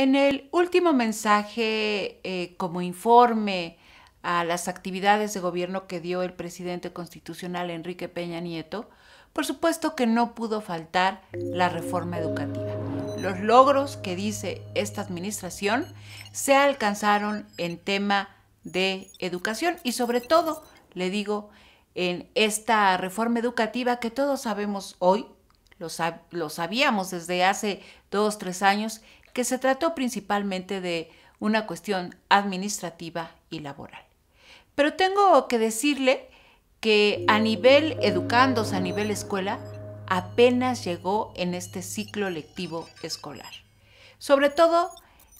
En el último mensaje eh, como informe a las actividades de gobierno que dio el presidente constitucional Enrique Peña Nieto, por supuesto que no pudo faltar la reforma educativa. Los logros que dice esta administración se alcanzaron en tema de educación y sobre todo, le digo, en esta reforma educativa que todos sabemos hoy, lo, lo sabíamos desde hace dos, tres años, que se trató principalmente de una cuestión administrativa y laboral. Pero tengo que decirle que a nivel educandos, a nivel escuela, apenas llegó en este ciclo lectivo escolar. Sobre todo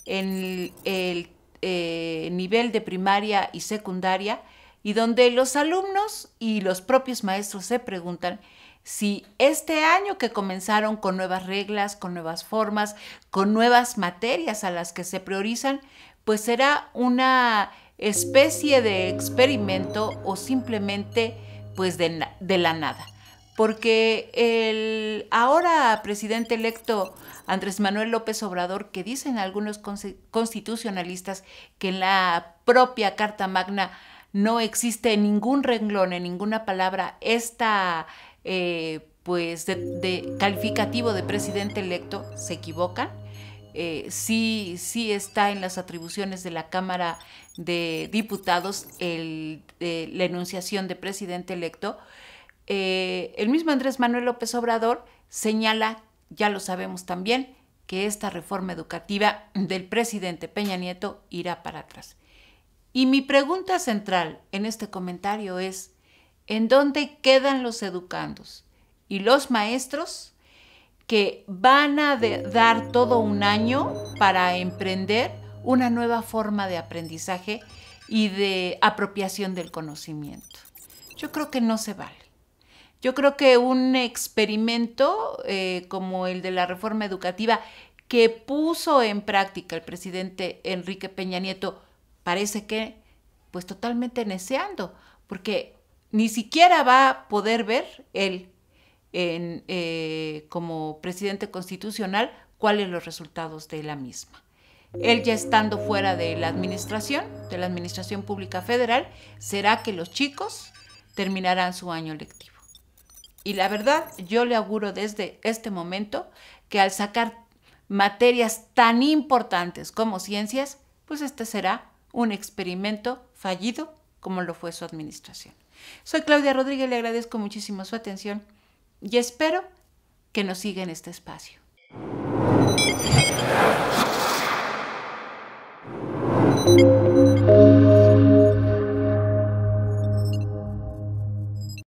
en el, eh, nivel de primaria y secundaria, y donde los alumnos y los propios maestros se preguntan si este año que comenzaron con nuevas reglas, con nuevas formas, con nuevas materias a las que se priorizan, pues será una especie de experimento o simplemente pues de, de la nada. Porque el ahora presidente electo Andrés Manuel López Obrador, que dicen algunos constitucionalistas que en la propia Carta Magna no existe en ningún renglón, en ninguna palabra, esta eh, pues de, calificativo de presidente electo se equivocan. Eh, sí, sí está en las atribuciones de la Cámara de Diputados eh, la enunciación de presidente electo. el mismo Andrés Manuel López Obrador señala, ya lo sabemos también, que esta reforma educativa del presidente Peña Nieto irá para atrás. Y mi pregunta central en este comentario es, en dónde quedan los educandos y los maestros que van a dar todo un año para emprender una nueva forma de aprendizaje y de apropiación del conocimiento. Yo creo que no se vale. Yo creo que un experimento eh, como el de la reforma educativa que puso en práctica el presidente Enrique Peña Nieto parece que pues totalmente neceando, porque ni siquiera va a poder ver él eh, como presidente constitucional cuáles los resultados de la misma. Él ya estando fuera de la administración, de la administración pública federal, será que los chicos terminarán su año lectivo. Y la verdad, yo le auguro desde este momento que al sacar materias tan importantes como ciencias, pues este será un experimento fallido como lo fue su administración. Soy Claudia Rodríguez, le agradezco muchísimo su atención y espero que nos siga en este espacio.